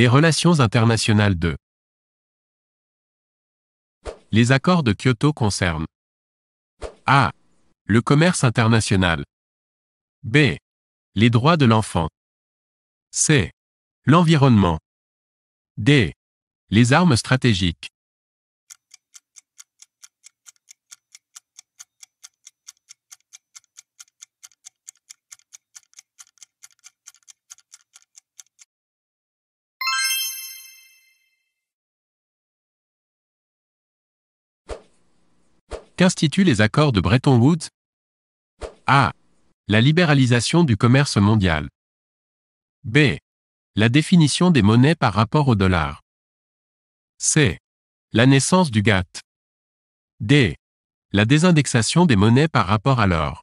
Les relations internationales de Les accords de Kyoto concernent A. Le commerce international. B. Les droits de l'enfant. C. L'environnement. D. Les armes stratégiques. Qu'instituent les accords de Bretton Woods A. La libéralisation du commerce mondial. B. La définition des monnaies par rapport au dollar. C. La naissance du GATT. D. La désindexation des monnaies par rapport à l'or.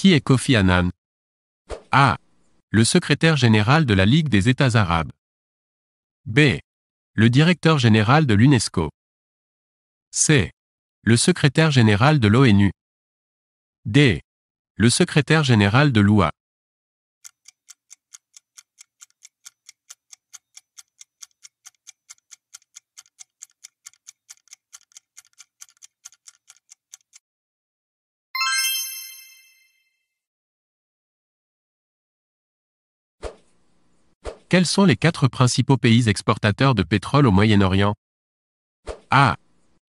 Qui est Kofi Annan A. Le secrétaire général de la Ligue des États arabes. B. Le directeur général de l'UNESCO. C. Le secrétaire général de l'ONU. D. Le secrétaire général de l'OUA. Quels sont les quatre principaux pays exportateurs de pétrole au Moyen-Orient A.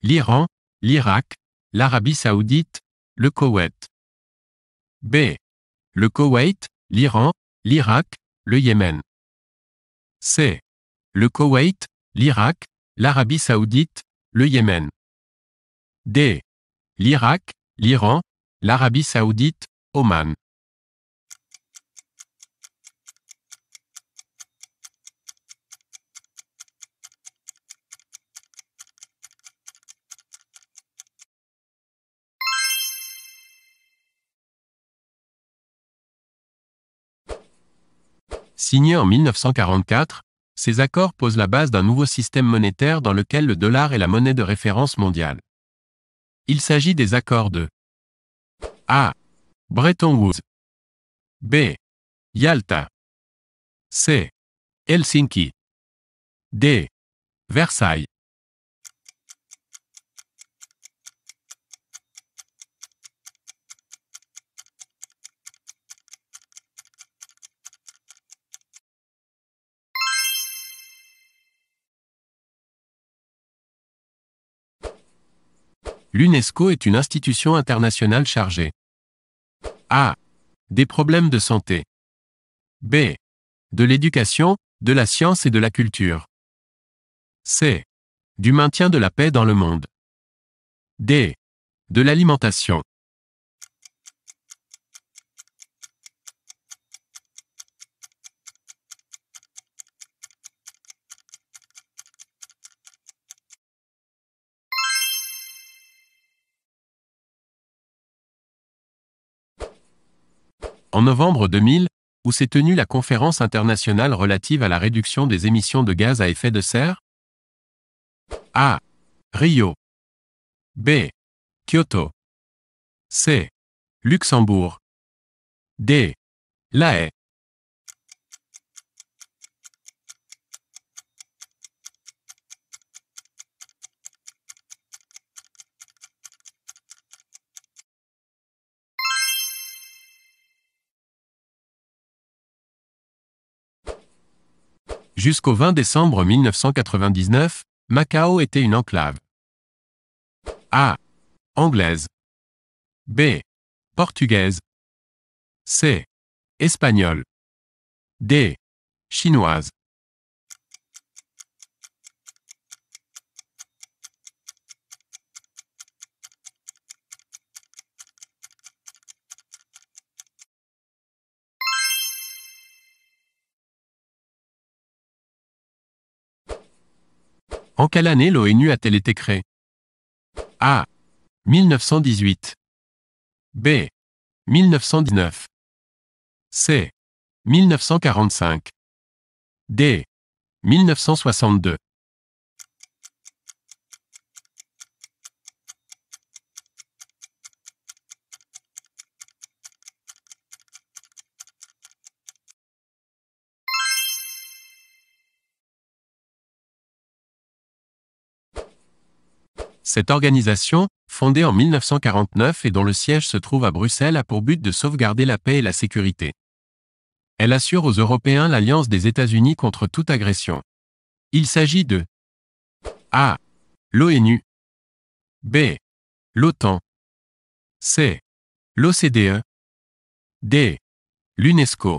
L'Iran, l'Irak, l'Arabie saoudite, le Koweït. B. Le Koweït, l'Iran, l'Irak, le Yémen. C. Le Koweït, l'Irak, l'Arabie saoudite, le Yémen. D. L'Irak, l'Iran, l'Arabie saoudite, Oman. Signé en 1944, ces accords posent la base d'un nouveau système monétaire dans lequel le dollar est la monnaie de référence mondiale. Il s'agit des accords de A. Bretton Woods B. Yalta C. Helsinki D. Versailles l'UNESCO est une institution internationale chargée A. Des problèmes de santé. B. De l'éducation, de la science et de la culture. C. Du maintien de la paix dans le monde. D. De l'alimentation. en novembre 2000, où s'est tenue la conférence internationale relative à la réduction des émissions de gaz à effet de serre A. Rio B. Kyoto C. Luxembourg D. La Haye Jusqu'au 20 décembre 1999, Macao était une enclave. A. Anglaise. B. Portugaise. C. Espagnole. D. Chinoise. En quelle année l'ONU a-t-elle été créée A. 1918. B. 1919. C. 1945. D. 1962. Cette organisation, fondée en 1949 et dont le siège se trouve à Bruxelles, a pour but de sauvegarder la paix et la sécurité. Elle assure aux Européens l'alliance des États-Unis contre toute agression. Il s'agit de A. L'ONU B. L'OTAN C. L'OCDE D. L'UNESCO